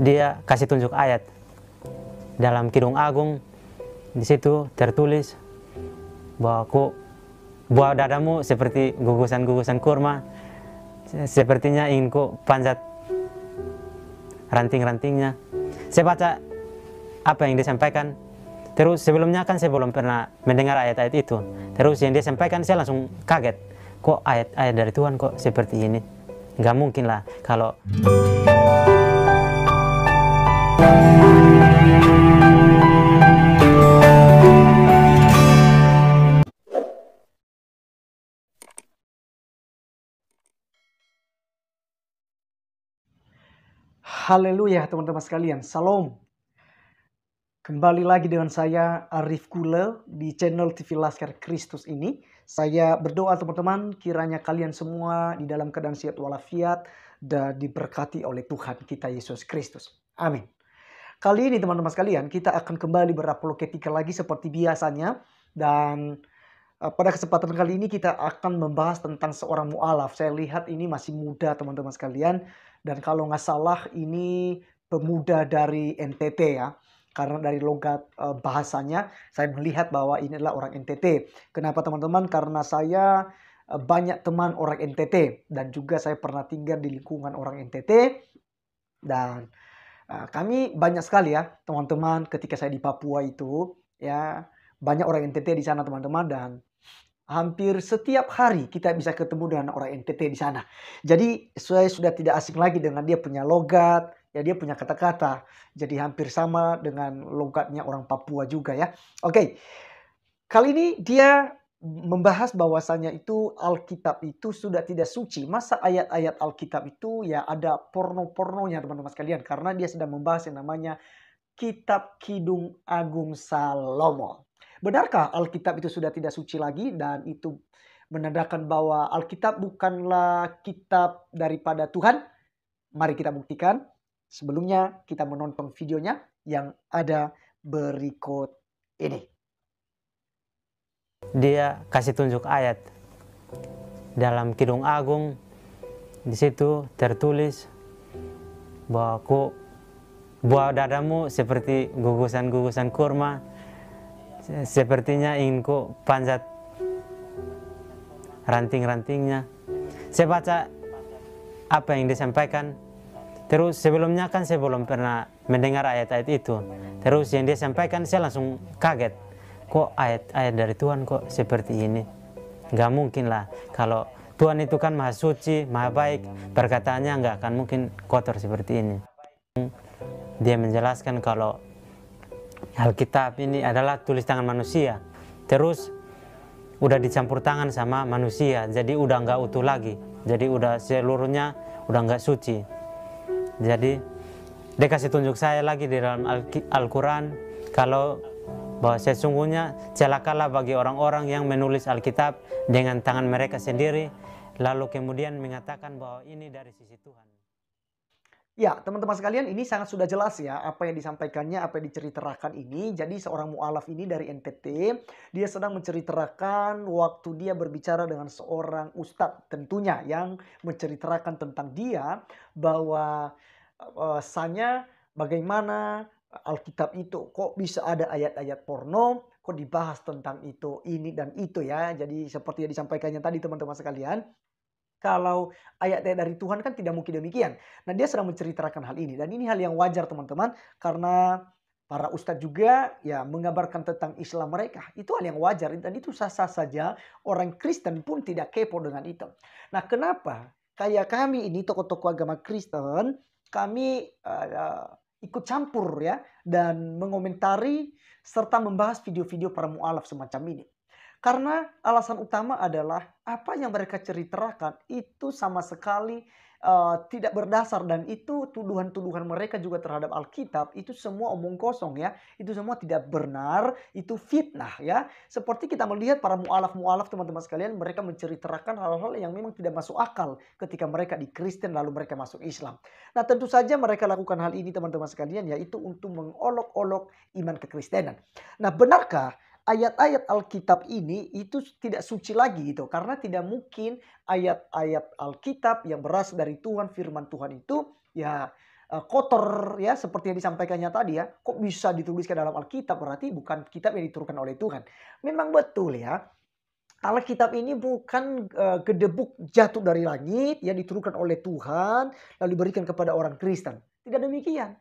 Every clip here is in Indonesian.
dia kasih tunjuk ayat dalam Kidung Agung di situ tertulis bahwa ku, buah dadamu seperti gugusan-gugusan kurma sepertinya ingin ku panjat ranting-rantingnya saya baca apa yang disampaikan terus sebelumnya kan saya belum pernah mendengar ayat-ayat itu terus yang dia sampaikan saya langsung kaget kok ayat-ayat dari Tuhan kok seperti ini nggak mungkin lah kalau Haleluya teman-teman sekalian, salam. Kembali lagi dengan saya Arif Kule di channel TV Laskar Kristus ini. Saya berdoa teman-teman kiranya kalian semua di dalam keadaan sehat walafiat dan diberkati oleh Tuhan kita Yesus Kristus. Amin. Kali ini teman-teman sekalian kita akan kembali berapologetika lagi seperti biasanya dan e, pada kesempatan kali ini kita akan membahas tentang seorang mu'alaf. Saya lihat ini masih muda teman-teman sekalian. Dan kalau nggak salah ini pemuda dari NTT ya. Karena dari logat e, bahasanya saya melihat bahwa ini adalah orang NTT. Kenapa teman-teman? Karena saya e, banyak teman orang NTT. Dan juga saya pernah tinggal di lingkungan orang NTT. Dan Ah, kami banyak sekali ya teman-teman ketika saya di Papua itu ya banyak orang NTT di sana teman-teman dan hampir setiap hari kita bisa ketemu dengan orang NTT di sana. Jadi saya sudah tidak asing lagi dengan dia punya logat, ya dia punya kata-kata. Jadi hampir sama dengan logatnya orang Papua juga ya. Oke. Kali ini dia membahas bahwasannya itu Alkitab itu sudah tidak suci. Masa ayat-ayat Alkitab itu ya ada porno-pornonya teman-teman sekalian. Karena dia sedang membahas yang namanya Kitab Kidung Agung Salomo. Benarkah Alkitab itu sudah tidak suci lagi dan itu menandakan bahwa Alkitab bukanlah kitab daripada Tuhan? Mari kita buktikan. Sebelumnya kita menonton videonya yang ada berikut ini. Dia kasih tunjuk ayat dalam Kidung Agung di situ tertulis bahwa ku buah dadamu seperti gugusan-gugusan kurma sepertinya ingin ku panjat ranting-rantingnya saya baca apa yang disampaikan terus sebelumnya kan saya belum pernah mendengar ayat-ayat itu terus yang dia sampaikan saya langsung kaget kok ayat-ayat dari Tuhan kok seperti ini Gak mungkin lah kalau Tuhan itu kan maha suci maha baik perkataannya nggak akan mungkin kotor seperti ini dia menjelaskan kalau Alkitab ini adalah tulis tangan manusia terus udah dicampur tangan sama manusia jadi udah nggak utuh lagi jadi udah seluruhnya udah nggak suci jadi dia kasih tunjuk saya lagi di dalam Al-Quran kalau bahwa sesungguhnya celakalah bagi orang-orang yang menulis Alkitab dengan tangan mereka sendiri, lalu kemudian mengatakan bahwa ini dari sisi Tuhan. Ya, teman-teman sekalian, ini sangat sudah jelas ya apa yang disampaikannya, apa yang diceritakan ini. Jadi seorang mualaf ini dari NTT, dia sedang menceritakan waktu dia berbicara dengan seorang ustadz tentunya yang menceritakan tentang dia bahwa uh, sanya bagaimana Alkitab itu kok bisa ada ayat-ayat porno kok dibahas tentang itu ini dan itu ya jadi seperti yang disampaikannya tadi teman-teman sekalian kalau ayat-ayat dari Tuhan kan tidak mungkin demikian nah dia sedang menceritakan hal ini dan ini hal yang wajar teman-teman karena para ustadz juga ya mengabarkan tentang Islam mereka. Itu hal yang wajar dan itu sah-sah saja. Orang Kristen pun tidak kepo dengan itu. Nah kenapa? Kayak kami ini tokoh-tokoh agama Kristen, kami uh, ikut campur ya dan mengomentari serta membahas video-video para mualaf semacam ini. Karena alasan utama adalah apa yang mereka ceritakan itu sama sekali Eh, tidak berdasar dan itu tuduhan-tuduhan mereka juga terhadap Alkitab itu semua omong kosong ya. Itu semua tidak benar, itu fitnah ya. Seperti kita melihat para mualaf-mualaf teman-teman sekalian mereka menceritakan hal-hal yang memang tidak masuk akal ketika mereka di Kristen lalu mereka masuk Islam. Nah, tentu saja mereka lakukan hal ini teman-teman sekalian yaitu untuk mengolok-olok iman kekristenan. Nah, benarkah ayat-ayat Alkitab ini itu tidak suci lagi gitu karena tidak mungkin ayat-ayat Alkitab yang berasal dari Tuhan firman Tuhan itu ya e, kotor ya seperti yang disampaikannya tadi ya kok bisa dituliskan dalam Alkitab berarti bukan kitab yang diturunkan oleh Tuhan memang betul ya Alkitab ini bukan uh, gedebuk jatuh dari langit yang diturunkan oleh Tuhan lalu diberikan kepada orang Kristen tidak demikian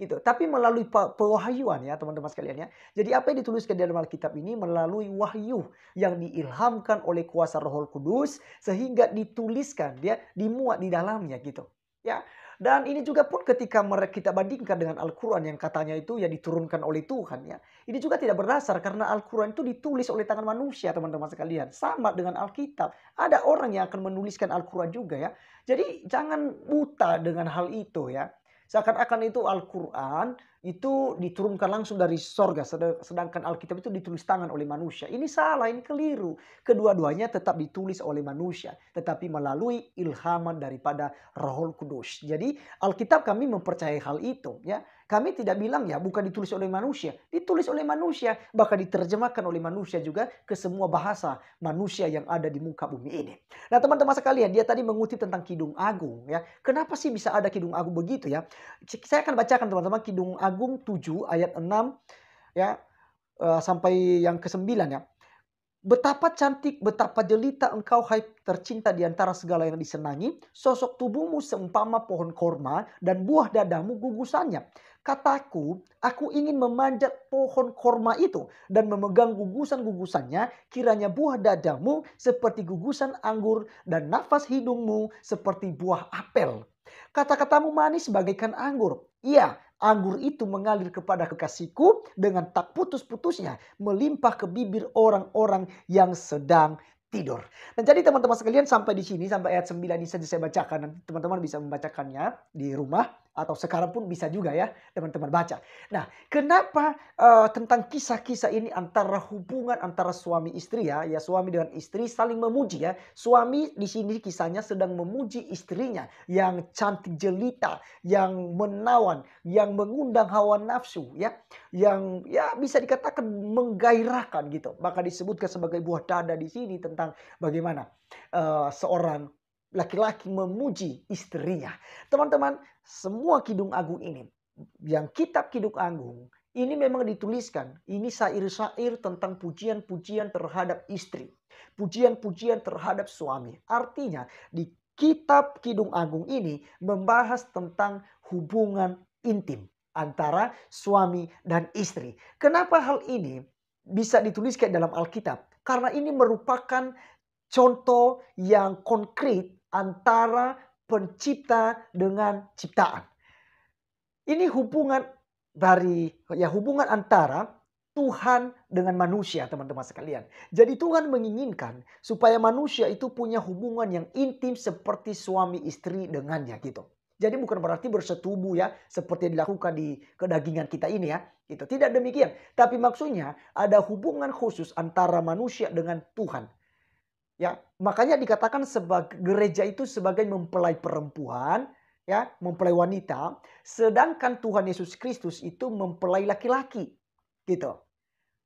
gitu. Tapi melalui pewahyuan ya teman-teman sekalian ya. Jadi apa yang dituliskan di dalam Alkitab ini melalui wahyu yang diilhamkan oleh kuasa Roh Kudus sehingga dituliskan dia dimuat di dalamnya gitu. Ya. Dan ini juga pun ketika kita bandingkan dengan Al-Quran yang katanya itu ya diturunkan oleh Tuhan ya. Ini juga tidak berdasar karena Al-Quran itu ditulis oleh tangan manusia teman-teman sekalian. Sama dengan Alkitab. Ada orang yang akan menuliskan Al-Quran juga ya. Jadi jangan buta dengan hal itu ya. Seakan-akan itu Al-Quran itu diturunkan langsung dari sorga, sedangkan Alkitab itu ditulis tangan oleh manusia. Ini salah, ini keliru. Kedua-duanya tetap ditulis oleh manusia, tetapi melalui ilhaman daripada Roh Kudus. Jadi Alkitab kami mempercayai hal itu, ya. Kami tidak bilang ya bukan ditulis oleh manusia, ditulis oleh manusia, bahkan diterjemahkan oleh manusia juga ke semua bahasa manusia yang ada di muka bumi ini. Nah, teman-teman sekalian, dia tadi mengutip tentang Kidung Agung, ya. Kenapa sih bisa ada Kidung Agung begitu ya? Saya akan bacakan teman-teman Kidung Agung Agung 7 ayat 6 ya eh, sampai yang ke-9 ya. Betapa cantik, betapa jelita engkau hai tercinta di antara segala yang disenangi. Sosok tubuhmu seumpama pohon korma dan buah dadamu gugusannya. Kataku, aku ingin memanjat pohon korma itu dan memegang gugusan-gugusannya. Kiranya buah dadamu seperti gugusan anggur dan nafas hidungmu seperti buah apel. Kata-katamu manis bagaikan anggur. Iya, anggur itu mengalir kepada kekasihku dengan tak putus-putusnya melimpah ke bibir orang-orang yang sedang tidur. Dan jadi teman-teman sekalian sampai di sini sampai ayat 9 ini saja saya bacakan. Nanti teman-teman bisa membacakannya di rumah atau sekarang pun bisa juga ya teman-teman baca. Nah, kenapa uh, tentang kisah-kisah ini antara hubungan antara suami istri ya, ya suami dengan istri saling memuji ya. Suami di sini kisahnya sedang memuji istrinya yang cantik jelita, yang menawan, yang mengundang hawa nafsu ya, yang ya bisa dikatakan menggairahkan gitu. Maka disebutkan sebagai buah dada di sini tentang bagaimana uh, seorang laki-laki memuji istrinya. Teman-teman, semua Kidung Agung ini, yang kitab Kidung Agung, ini memang dituliskan, ini sair-sair tentang pujian-pujian terhadap istri, pujian-pujian terhadap suami. Artinya, di kitab Kidung Agung ini membahas tentang hubungan intim antara suami dan istri. Kenapa hal ini bisa dituliskan dalam Alkitab? Karena ini merupakan contoh yang konkret antara pencipta dengan ciptaan. Ini hubungan dari ya hubungan antara Tuhan dengan manusia, teman-teman sekalian. Jadi Tuhan menginginkan supaya manusia itu punya hubungan yang intim seperti suami istri dengannya gitu. Jadi bukan berarti bersetubuh ya seperti yang dilakukan di kedagingan kita ini ya. Itu tidak demikian, tapi maksudnya ada hubungan khusus antara manusia dengan Tuhan. Ya, makanya dikatakan sebagai gereja itu sebagai mempelai perempuan, ya, mempelai wanita, sedangkan Tuhan Yesus Kristus itu mempelai laki-laki. Gitu.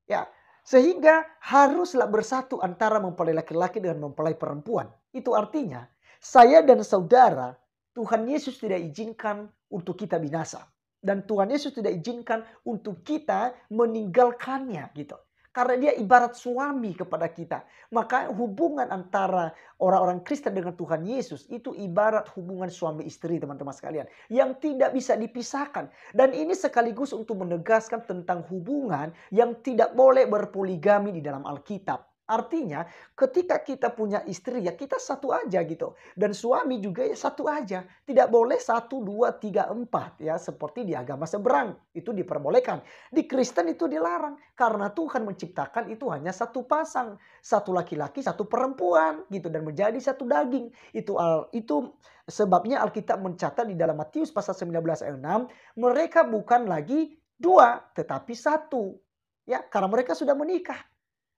Ya, sehingga haruslah bersatu antara mempelai laki-laki dengan mempelai perempuan. Itu artinya saya dan saudara Tuhan Yesus tidak izinkan untuk kita binasa dan Tuhan Yesus tidak izinkan untuk kita meninggalkannya gitu. Karena dia ibarat suami kepada kita. Maka hubungan antara orang-orang Kristen dengan Tuhan Yesus itu ibarat hubungan suami istri teman-teman sekalian. Yang tidak bisa dipisahkan. Dan ini sekaligus untuk menegaskan tentang hubungan yang tidak boleh berpoligami di dalam Alkitab. Artinya ketika kita punya istri ya kita satu aja gitu. Dan suami juga ya satu aja. Tidak boleh satu, dua, tiga, empat ya. Seperti di agama seberang itu diperbolehkan. Di Kristen itu dilarang. Karena Tuhan menciptakan itu hanya satu pasang. Satu laki-laki, satu perempuan gitu. Dan menjadi satu daging. Itu itu sebabnya Alkitab mencatat di dalam Matius pasal 19 ayat 6. Mereka bukan lagi dua tetapi satu. Ya, karena mereka sudah menikah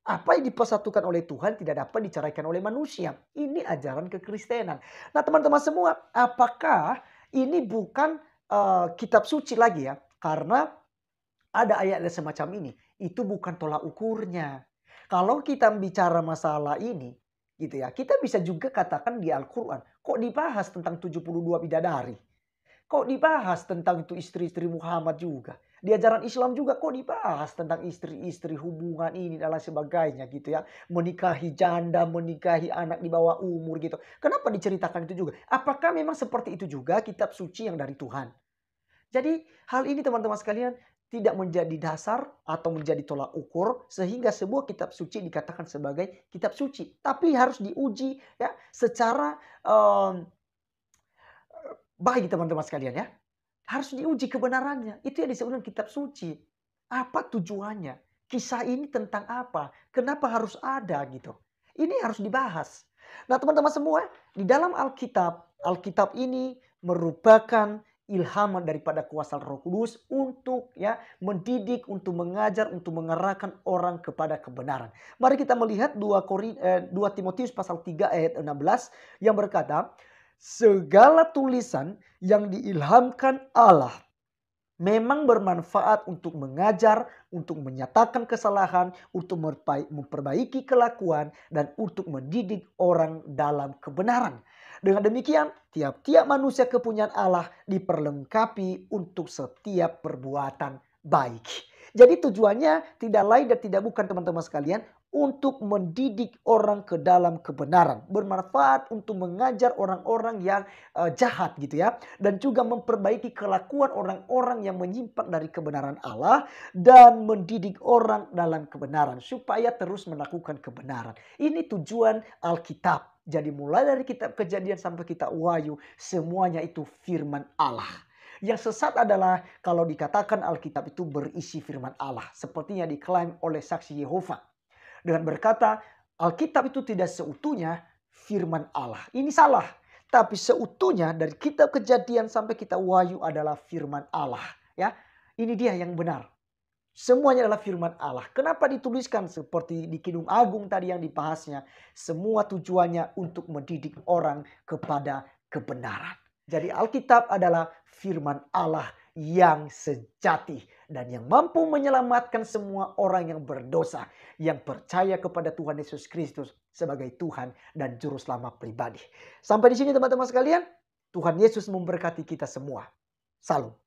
apa yang dipersatukan oleh Tuhan tidak dapat diceraikan oleh manusia. Ini ajaran kekristenan. Nah teman-teman semua, apakah ini bukan uh, kitab suci lagi ya? Karena ada ayat semacam ini. Itu bukan tolak ukurnya. Kalau kita bicara masalah ini, gitu ya. Kita bisa juga katakan di Al-Qur'an, kok dibahas tentang 72 bidadari? Kok dibahas tentang itu istri-istri Muhammad juga? Di ajaran Islam juga kok dibahas tentang istri-istri, hubungan ini dan lain sebagainya gitu ya. Menikahi janda, menikahi anak di bawah umur gitu. Kenapa diceritakan itu juga? Apakah memang seperti itu juga kitab suci yang dari Tuhan? Jadi hal ini teman-teman sekalian tidak menjadi dasar atau menjadi tolak ukur sehingga sebuah kitab suci dikatakan sebagai kitab suci tapi harus diuji ya secara um, baik teman-teman sekalian ya harus diuji kebenarannya. Itu yang disebut kitab suci. Apa tujuannya? Kisah ini tentang apa? Kenapa harus ada gitu? Ini harus dibahas. Nah teman-teman semua, di dalam Alkitab, Alkitab ini merupakan ilhaman daripada kuasa Roh Kudus untuk ya mendidik, untuk mengajar, untuk mengerahkan orang kepada kebenaran. Mari kita melihat 2 Korin eh, 2 Timotius pasal 3 ayat 16 yang berkata, segala tulisan yang diilhamkan Allah memang bermanfaat untuk mengajar, untuk menyatakan kesalahan, untuk memperbaiki kelakuan, dan untuk mendidik orang dalam kebenaran. Dengan demikian, tiap-tiap manusia kepunyaan Allah diperlengkapi untuk setiap perbuatan baik. Jadi tujuannya tidak lain dan tidak bukan teman-teman sekalian untuk mendidik orang ke dalam kebenaran, bermanfaat untuk mengajar orang-orang yang uh, jahat gitu ya, dan juga memperbaiki kelakuan orang-orang yang menyimpang dari kebenaran Allah dan mendidik orang dalam kebenaran supaya terus melakukan kebenaran. Ini tujuan Alkitab. Jadi mulai dari kitab Kejadian sampai kitab Wahyu semuanya itu firman Allah. Yang sesat adalah kalau dikatakan Alkitab itu berisi firman Allah. Sepertinya diklaim oleh saksi Yehova dengan berkata Alkitab itu tidak seutuhnya firman Allah. Ini salah. Tapi seutuhnya dari kitab kejadian sampai kita wahyu adalah firman Allah. Ya, Ini dia yang benar. Semuanya adalah firman Allah. Kenapa dituliskan seperti di Kidung Agung tadi yang dibahasnya. Semua tujuannya untuk mendidik orang kepada kebenaran. Jadi Alkitab adalah firman Allah yang sejati dan yang mampu menyelamatkan semua orang yang berdosa yang percaya kepada Tuhan Yesus Kristus sebagai Tuhan dan juru selamat pribadi. Sampai di sini teman-teman sekalian, Tuhan Yesus memberkati kita semua. Salam.